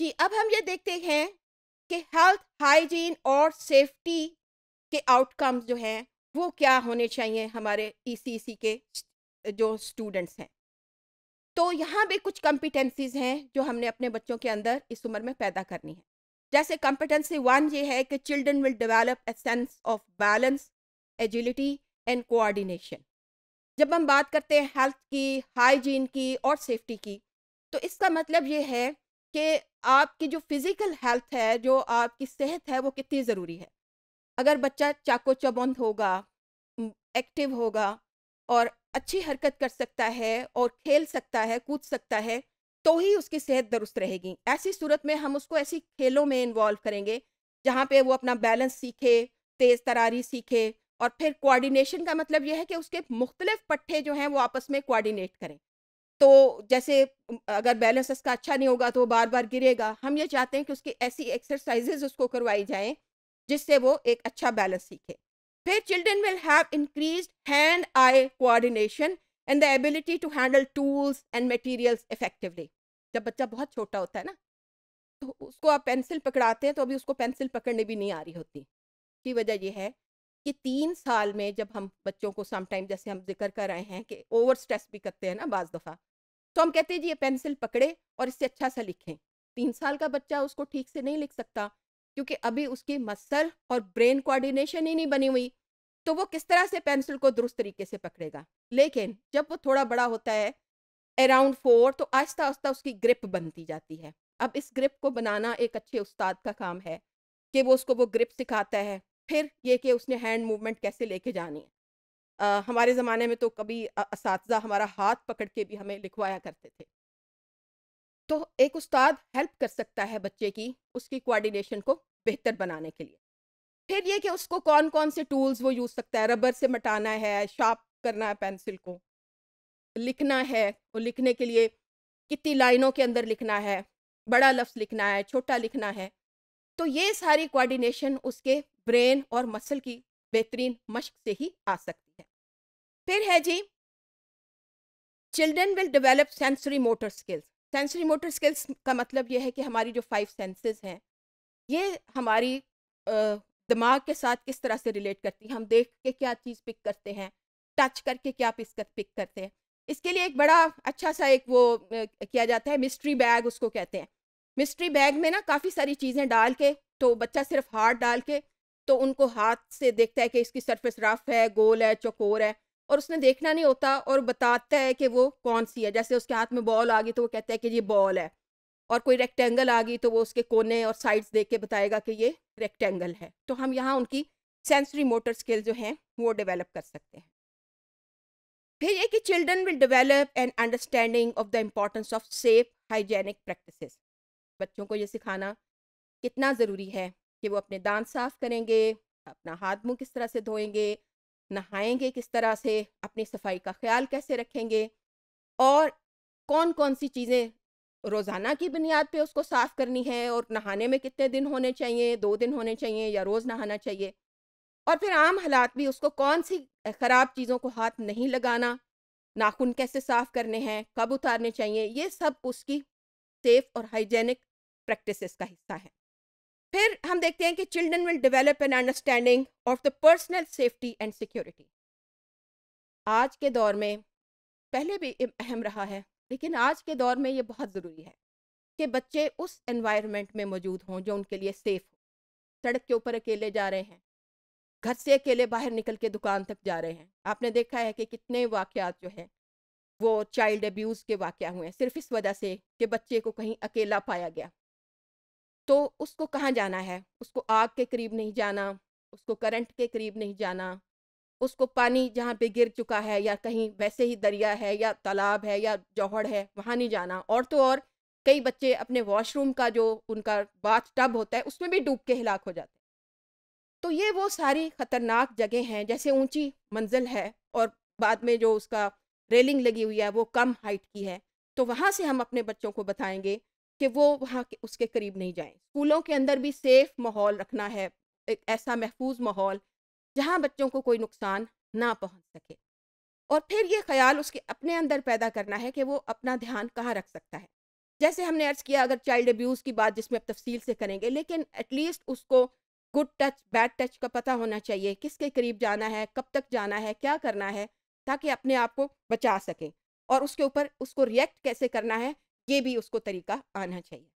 जी अब हम ये देखते हैं कि हेल्थ हाइजीन और सेफ्टी के आउटकम्स जो हैं वो क्या होने चाहिए हमारे ईसीसी e के जो स्टूडेंट्स हैं तो यहाँ भी कुछ कम्पिटेंसीज हैं जो हमने अपने बच्चों के अंदर इस उम्र में पैदा करनी है जैसे कम्पिटेंसी वन ये है कि children will develop a sense of balance agility and coordination जब हम बात करते हैं हेल्थ की हाइजीन की और सेफ्टी की तो इसका मतलब ये है कि आपकी जो फिज़िकल हेल्थ है जो आपकी सेहत है वो कितनी ज़रूरी है अगर बच्चा चाको चौबंद होगा एक्टिव होगा और अच्छी हरकत कर सकता है और खेल सकता है कूद सकता है तो ही उसकी सेहत दुरुस्त रहेगी ऐसी सूरत में हम उसको ऐसी खेलों में इन्वॉल्व करेंगे जहाँ पे वो अपना बैलेंस सीखे तेज़ तरारी सीखे और फिर कोऑर्डिनेशन का मतलब यह है कि उसके मुख्तलिफ पट्टे जो हैं वो आपस में कोऑर्डिनेट करें तो जैसे अगर बैलेंस उसका अच्छा नहीं होगा तो वो बार बार गिरेगा हम ये चाहते हैं कि उसकी ऐसी एक्सरसाइजेज उसको करवाई जाएं जिससे वो एक अच्छा बैलेंस सीखे फिर children will have increase hand eye coordination and the ability to handle tools and materials effectively जब बच्चा बहुत छोटा होता है ना तो उसको आप पेंसिल पकड़ाते हैं तो अभी उसको पेंसिल पकड़ने भी नहीं आ रही होती की वजह यह है कि तीन साल में जब हम बच्चों को समटाइम जैसे हम जिक्र कर रहे हैं कि ओवर स्ट्रेस भी करते हैं ना बाज़ दफ़ा तो हम कहते हैं जी ये पेंसिल पकड़े और इससे अच्छा सा लिखें तीन साल का बच्चा उसको ठीक से नहीं लिख सकता क्योंकि अभी उसकी मसल और ब्रेन कोऑर्डिनेशन ही नहीं बनी हुई तो वो किस तरह से पेंसिल को दुरुस्त तरीके से पकड़ेगा लेकिन जब वो थोड़ा बड़ा होता है अराउंड फोर तो आहिस्ता आहिस्ता उसकी ग्रिप बनती जाती है अब इस ग्रिप को बनाना एक अच्छे उस्ताद का काम है कि वो उसको वो ग्रिप सिखाता है फिर ये कि उसने हैंड मूवमेंट कैसे लेके जानी है आ, हमारे ज़माने में तो कभी इस हमारा हाथ पकड़ के भी हमें लिखवाया करते थे तो एक उस्ताद हेल्प कर सकता है बच्चे की उसकी कोऑर्डिनेशन को बेहतर बनाने के लिए फिर ये कि उसको कौन कौन से टूल्स वो यूज़ सकता है रबर से मटाना है शार्प करना है पेंसिल को लिखना है और लिखने के लिए कितनी लाइनों के अंदर लिखना है बड़ा लफ्ज़ लिखना है छोटा लिखना है तो ये सारी कोऑर्डिनेशन उसके ब्रेन और मसल की बेहतरीन मश्क से ही आ सकती है फिर है जी children will develop sensory motor skills sensory motor skills का मतलब यह है कि हमारी जो फाइव सेंसेस हैं ये हमारी दिमाग के साथ किस तरह से रिलेट करती है हम देख के क्या चीज़ पिक करते हैं टच करके क्या पिक कर पिक करते हैं इसके लिए एक बड़ा अच्छा सा एक वो किया जाता है मिस्ट्री बैग उसको कहते हैं मिस्ट्री बैग में ना काफ़ी सारी चीज़ें डाल के तो बच्चा सिर्फ हाथ डाल के तो उनको हाथ से देखता है कि इसकी सरफेस रफ है गोल है चकोर है और उसने देखना नहीं होता और बताता है कि वो कौन सी है जैसे उसके हाथ में बॉल आ गई तो वो कहता है कि ये बॉल है और कोई रेक्टेंगल आ गई तो वो उसके कोने और साइड्स देख के बताएगा कि ये रेक्टेंगल है तो हम यहाँ उनकी सेंसरी मोटर स्किल जो हैं वो डेवलप कर सकते हैं फिर ये कि children will develop an understanding of the importance of safe hygienic practices बच्चों को ये सिखाना कितना ज़रूरी है कि वो अपने दांत साफ करेंगे अपना हाथ मुंह किस तरह से धोएंगे नहाएंगे किस तरह से अपनी सफाई का ख्याल कैसे रखेंगे और कौन कौन सी चीज़ें रोज़ाना की बुनियाद पे उसको साफ़ करनी है और नहाने में कितने दिन होने चाहिए दो दिन होने चाहिए या रोज़ नहाना चाहिए और फिर आम हालात भी उसको कौन सी ख़राब चीज़ों को हाथ नहीं लगाना नाखून कैसे साफ़ करने हैं कब उतारने चाहिए ये सब उसकी सेफ़ और हाइजेनिक प्रैक्टिसेस का हिस्सा है फिर हम देखते हैं कि children will develop an understanding of the personal safety and security आज के दौर में पहले भी अहम रहा है लेकिन आज के दौर में ये बहुत ज़रूरी है कि बच्चे उस एनवायरनमेंट में मौजूद हों जो उनके लिए सेफ़ हो सड़क के ऊपर अकेले जा रहे हैं घर से अकेले बाहर निकल के दुकान तक जा रहे हैं आपने देखा है कि कितने वाक़ात जो हैं वो चाइल्ड अब्यूज़ के वाक़ हुए हैं सिर्फ इस वजह से कि बच्चे को कहीं अकेला पाया गया तो उसको कहाँ जाना है उसको आग के करीब नहीं जाना उसको करंट के करीब नहीं जाना उसको पानी जहाँ पे गिर चुका है या कहीं वैसे ही दरिया है या तालाब है या जौहड़ है वहाँ नहीं जाना और तो और कई बच्चे अपने वॉशरूम का जो उनका बाथ टब होता है उसमें भी डूब के हिलाक हो जाते हैं तो ये वो सारी ख़तरनाक जगह हैं जैसे ऊंची मंजिल है और बाद में जो उसका रेलिंग लगी हुई है वो कम हाइट की है तो वहाँ से हम अपने बच्चों को बताएंगे कि वो वहाँ के उसके करीब नहीं जाएं स्कूलों के अंदर भी सेफ माहौल रखना है एक ऐसा महफूज माहौल जहाँ बच्चों को कोई नुकसान ना पहुँच सके और फिर ये ख्याल उसके अपने अंदर पैदा करना है कि वो अपना ध्यान कहाँ रख सकता है जैसे हमने अर्ज़ किया अगर चाइल्ड अब्यूज़ की बात जिसमें अब तफसील से करेंगे लेकिन एटलीस्ट उसको गुड टच बैड टच का पता होना चाहिए किसके करीब जाना है कब तक जाना है क्या करना है ताकि अपने आप को बचा सकें और उसके ऊपर उसको रिएक्ट कैसे करना है ये भी उसको तरीका आना चाहिए